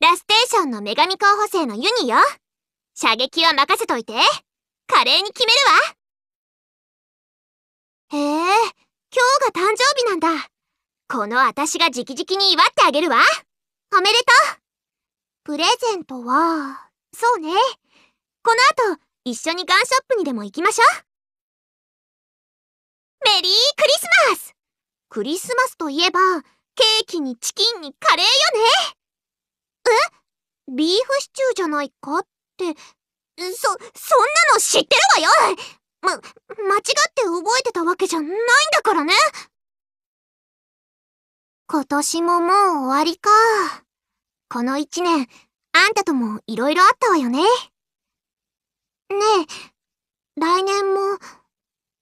ラステーションの女神候補生のユニよ。射撃は任せといて。華麗に決めるわ。へえ、今日が誕生日なんだ。この私が直々に祝ってあげるわ。おめでとう。プレゼントは、そうね。この後、一緒にガンショップにでも行きましょう。メリークリスマスクリスマスといえば、ケーキにチキンにカレーよねビーフシチューじゃないかって、そ、そんなの知ってるわよま、間違って覚えてたわけじゃないんだからね今年ももう終わりか。この一年、あんたとも色々あったわよね。ねえ、来年も、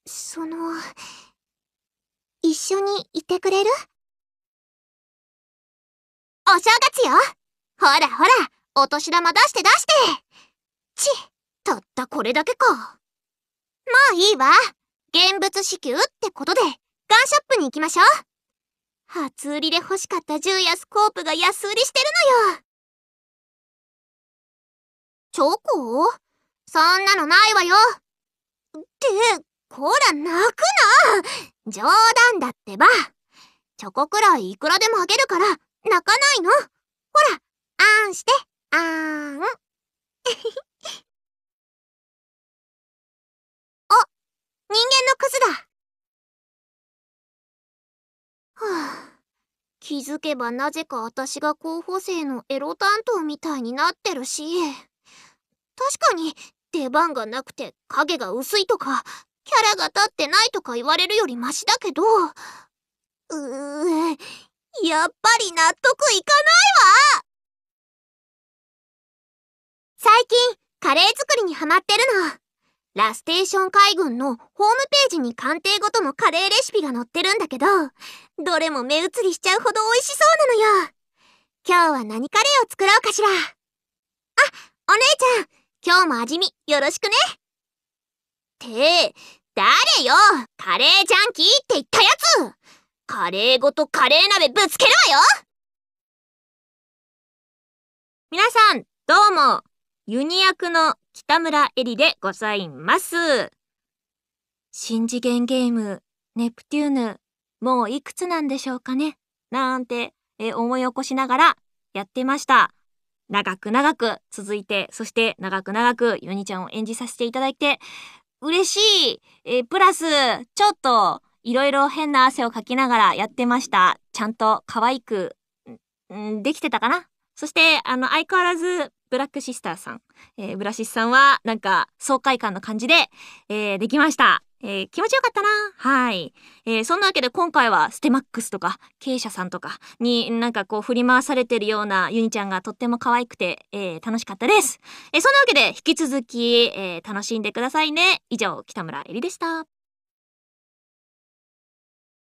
その、一緒にいてくれるお正月よほらほらお年玉出して出してち、たったこれだけか。まあいいわ。現物支給ってことで、ガンショップに行きましょう。初売りで欲しかった銃やスコープが安売りしてるのよ。チョコそんなのないわよ。って、こら泣くな冗談だってば。チョコくらいいくらでもあげるから、泣かないの。ほら、あんして。あん。あ、人間のクズだ。はあ、気づけばなぜか私が候補生のエロ担当みたいになってるし。確かに、出番がなくて影が薄いとか、キャラが立ってないとか言われるよりマシだけど、うー、やっぱり納得いかないわ近、カレー作りにハマってるの。ラステーション海軍のホームページに鑑定ごとのカレーレシピが載ってるんだけど、どれも目移りしちゃうほど美味しそうなのよ。今日は何カレーを作ろうかしら。あ、お姉ちゃん、今日も味見よろしくね。って、誰よカレージャンキーって言ったやつカレーごとカレー鍋ぶつけるわよ皆さん、どうも、ユニ役の北村絵里でございます。新次元ゲーム、ネプテューヌ、もういくつなんでしょうかねなんて、え思い起こしながらやってました。長く長く続いて、そして長く長くユニちゃんを演じさせていただいて、嬉しいえプラス、ちょっと、いろいろ変な汗をかきながらやってました。ちゃんと可愛く、んできてたかなそして、あの、相変わらず、ブラックシスターさん、えー、ブラシスさんは、なんか、爽快感の感じで、えー、できました。えー、気持ちよかったな。はい。えー、そんなわけで今回はステマックスとか、経営者さんとかになんかこう振り回されてるようなユニちゃんがとっても可愛くて、えー、楽しかったです。えそんなわけで引き続き、え楽しんでくださいね。以上、北村えりでした。